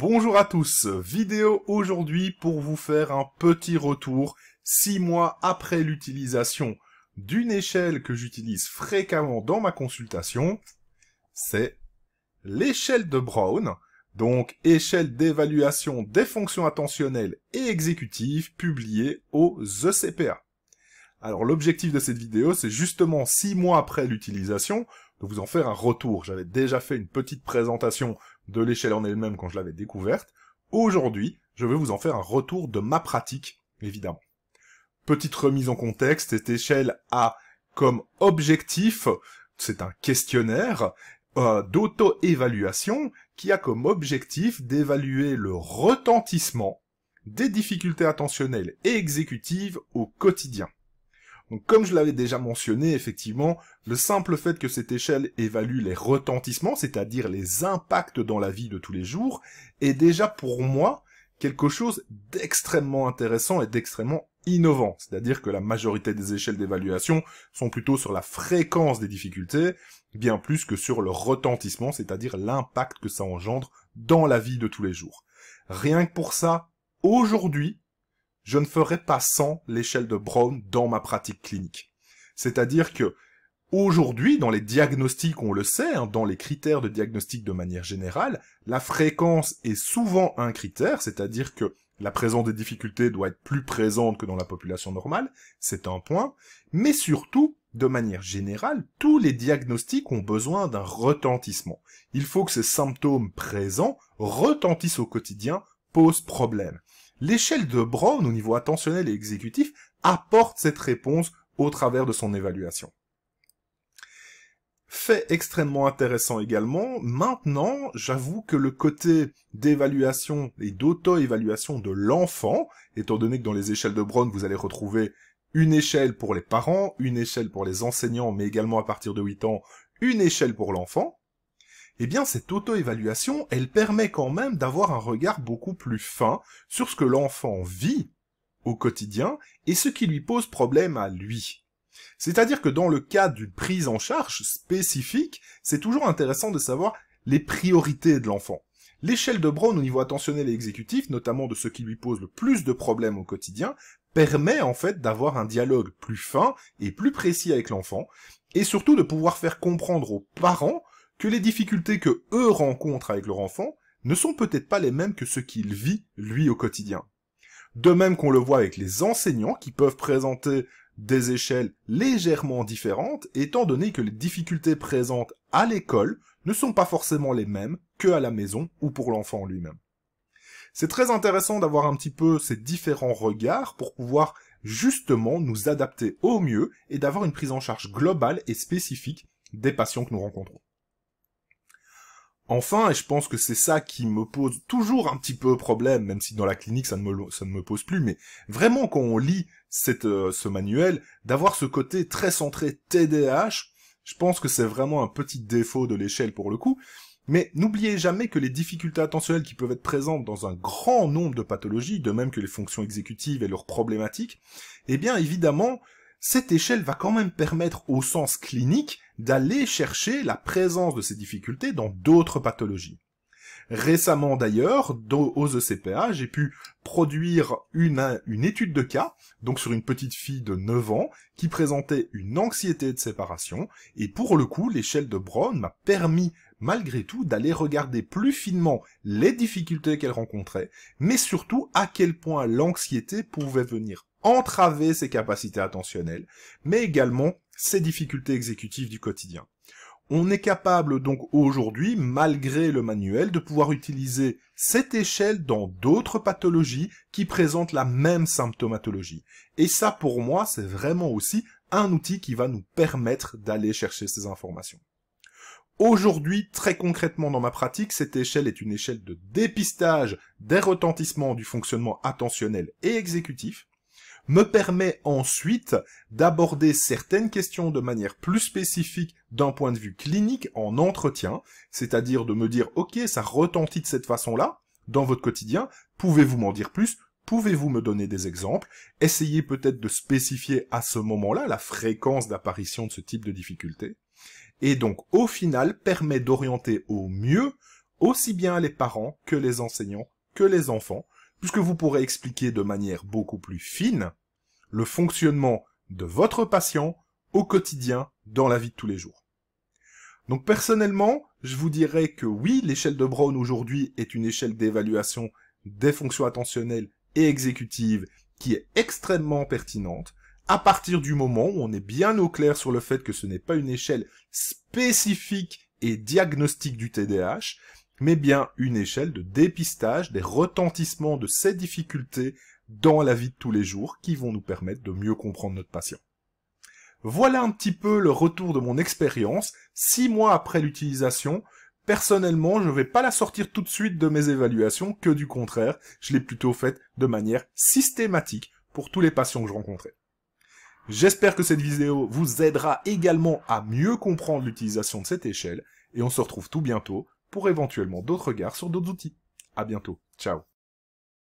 Bonjour à tous, vidéo aujourd'hui pour vous faire un petit retour 6 mois après l'utilisation d'une échelle que j'utilise fréquemment dans ma consultation, c'est l'échelle de Brown, donc échelle d'évaluation des fonctions attentionnelles et exécutives publiée au ECPA. Alors l'objectif de cette vidéo, c'est justement six mois après l'utilisation, de vous en faire un retour. J'avais déjà fait une petite présentation de l'échelle en elle-même quand je l'avais découverte. Aujourd'hui, je vais vous en faire un retour de ma pratique, évidemment. Petite remise en contexte, cette échelle a comme objectif, c'est un questionnaire euh, d'auto-évaluation qui a comme objectif d'évaluer le retentissement des difficultés attentionnelles et exécutives au quotidien. Donc comme je l'avais déjà mentionné, effectivement, le simple fait que cette échelle évalue les retentissements, c'est-à-dire les impacts dans la vie de tous les jours, est déjà pour moi quelque chose d'extrêmement intéressant et d'extrêmement innovant. C'est-à-dire que la majorité des échelles d'évaluation sont plutôt sur la fréquence des difficultés, bien plus que sur le retentissement, c'est-à-dire l'impact que ça engendre dans la vie de tous les jours. Rien que pour ça, aujourd'hui, je ne ferai pas sans l'échelle de Brown dans ma pratique clinique. C'est-à-dire que Aujourd'hui, dans les diagnostics, on le sait, hein, dans les critères de diagnostic de manière générale, la fréquence est souvent un critère, c'est-à-dire que la présence des difficultés doit être plus présente que dans la population normale, c'est un point, mais surtout, de manière générale, tous les diagnostics ont besoin d'un retentissement. Il faut que ces symptômes présents retentissent au quotidien, posent problème. L'échelle de Brown au niveau attentionnel et exécutif apporte cette réponse au travers de son évaluation. Fait extrêmement intéressant également, maintenant j'avoue que le côté d'évaluation et d'auto-évaluation de l'enfant, étant donné que dans les échelles de Brown vous allez retrouver une échelle pour les parents, une échelle pour les enseignants, mais également à partir de 8 ans, une échelle pour l'enfant, eh bien cette auto-évaluation, elle permet quand même d'avoir un regard beaucoup plus fin sur ce que l'enfant vit au quotidien et ce qui lui pose problème à lui. C'est-à-dire que dans le cas d'une prise en charge spécifique, c'est toujours intéressant de savoir les priorités de l'enfant. L'échelle de Brown au niveau attentionnel et exécutif, notamment de ce qui lui pose le plus de problèmes au quotidien, permet en fait d'avoir un dialogue plus fin et plus précis avec l'enfant, et surtout de pouvoir faire comprendre aux parents que les difficultés que eux rencontrent avec leur enfant ne sont peut-être pas les mêmes que ce qu'il vit, lui, au quotidien. De même qu'on le voit avec les enseignants qui peuvent présenter des échelles légèrement différentes, étant donné que les difficultés présentes à l'école ne sont pas forcément les mêmes que à la maison ou pour l'enfant lui-même. C'est très intéressant d'avoir un petit peu ces différents regards pour pouvoir justement nous adapter au mieux et d'avoir une prise en charge globale et spécifique des patients que nous rencontrons. Enfin, et je pense que c'est ça qui me pose toujours un petit peu problème, même si dans la clinique ça ne me, ça ne me pose plus, mais vraiment quand on lit cette, euh, ce manuel, d'avoir ce côté très centré TDAH, je pense que c'est vraiment un petit défaut de l'échelle pour le coup, mais n'oubliez jamais que les difficultés attentionnelles qui peuvent être présentes dans un grand nombre de pathologies, de même que les fonctions exécutives et leurs problématiques, eh bien évidemment, cette échelle va quand même permettre au sens clinique d'aller chercher la présence de ces difficultés dans d'autres pathologies. Récemment d'ailleurs, aux ECPA, j'ai pu produire une, étude de cas, donc sur une petite fille de 9 ans, qui présentait une anxiété de séparation, et pour le coup, l'échelle de Brown m'a permis malgré tout, d'aller regarder plus finement les difficultés qu'elle rencontrait, mais surtout à quel point l'anxiété pouvait venir entraver ses capacités attentionnelles, mais également ses difficultés exécutives du quotidien. On est capable donc aujourd'hui, malgré le manuel, de pouvoir utiliser cette échelle dans d'autres pathologies qui présentent la même symptomatologie. Et ça, pour moi, c'est vraiment aussi un outil qui va nous permettre d'aller chercher ces informations. Aujourd'hui, très concrètement dans ma pratique, cette échelle est une échelle de dépistage des retentissements du fonctionnement attentionnel et exécutif, me permet ensuite d'aborder certaines questions de manière plus spécifique d'un point de vue clinique en entretien, c'est-à-dire de me dire ok ça retentit de cette façon-là dans votre quotidien, pouvez-vous m'en dire plus Pouvez-vous me donner des exemples Essayez peut-être de spécifier à ce moment-là la fréquence d'apparition de ce type de difficulté. Et donc, au final, permet d'orienter au mieux aussi bien les parents que les enseignants que les enfants, puisque vous pourrez expliquer de manière beaucoup plus fine le fonctionnement de votre patient au quotidien dans la vie de tous les jours. Donc personnellement, je vous dirais que oui, l'échelle de Brown aujourd'hui est une échelle d'évaluation des fonctions attentionnelles exécutive qui est extrêmement pertinente à partir du moment où on est bien au clair sur le fait que ce n'est pas une échelle spécifique et diagnostique du TDAH, mais bien une échelle de dépistage des retentissements de ces difficultés dans la vie de tous les jours qui vont nous permettre de mieux comprendre notre patient. Voilà un petit peu le retour de mon expérience. Six mois après l'utilisation, Personnellement, je ne vais pas la sortir tout de suite de mes évaluations, que du contraire, je l'ai plutôt faite de manière systématique pour tous les patients que je rencontrais. J'espère que cette vidéo vous aidera également à mieux comprendre l'utilisation de cette échelle, et on se retrouve tout bientôt pour éventuellement d'autres regards sur d'autres outils. À bientôt, ciao